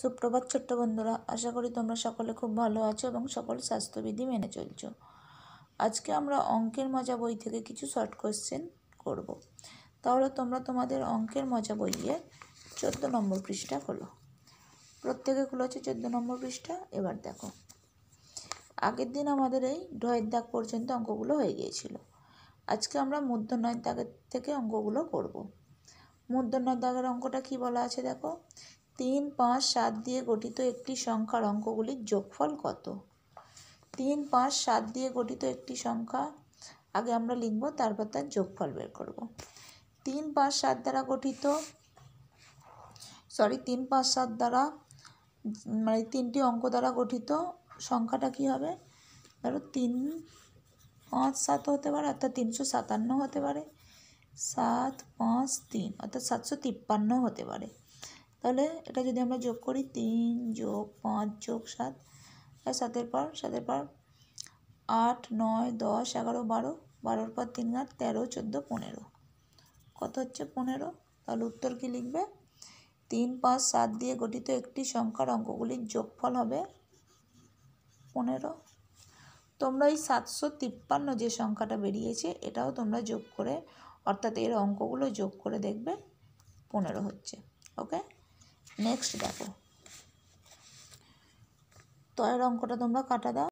সুপ্রভাত ছোট্ট বন্ধুরা আশা করি তোমরা সকলে খুব ভালো আছো এবং সকল স্বাস্থ্যবিধি মেনে চলছো আজকে আমরা অঙ্কের মজা বই থেকে কিছু শর্ট কোয়েশ্চেন করব। তাহলে তোমরা তোমাদের অঙ্কের মজা বইয়ে চোদ্দ নম্বর পৃষ্ঠা খোলো প্রত্যেকে খুলেছে চোদ্দো নম্বর পৃষ্ঠা এবার দেখো আগের দিন আমাদের এই ঢয়ের দাগ পর্যন্ত অঙ্কগুলো হয়ে গিয়েছিল আজকে আমরা মূর্ধন্যয় দাগের থেকে অঙ্কগুলো করব মূর্ধন্যয় দাগের অঙ্কটা কি বলা আছে দেখো তিন পাঁচ সাত দিয়ে গঠিত একটি সংখ্যার অঙ্কগুলির যোগফল কত তিন পাঁচ সাত দিয়ে গঠিত একটি সংখ্যা আগে আমরা লিখব তারপর তার যোগফল বের করব তিন পাঁচ সাত দ্বারা গঠিত সরি তিন পাঁচ সাত দ্বারা মানে তিনটি অঙ্ক দ্বারা গঠিত সংখ্যাটা কি হবে ধরো তিন পাঁচ সাত হতে পারে অর্থাৎ তিনশো সাতান্ন হতে পারে সাত পাঁচ তিন অর্থাৎ সাতশো তিপ্পান্ন হতে পারে তাহলে এটা যদি আমরা যোগ করি তিন যোগ পাঁচ যোগ সাত আর সাতের পর সাতের পর আট নয় দশ এগারো বারো বারোর পর তিন আট তেরো চোদ্দো পনেরো কত হচ্ছে পনেরো তাহলে উত্তর কী লিখবে তিন পাঁচ সাত দিয়ে গঠিত একটি সংখ্যার অঙ্কগুলির যোগফল হবে পনেরো তোমরা এই সাতশো তিপ্পান্ন যে সংখ্যাটা বেরিয়েছে এটাও তোমরা যোগ করে অর্থাৎ এর অঙ্কগুলো যোগ করে দেখবে পনেরো হচ্ছে ওকে নেক্সট দেখো তয়ের অঙ্কটা তোমরা কাটা দাও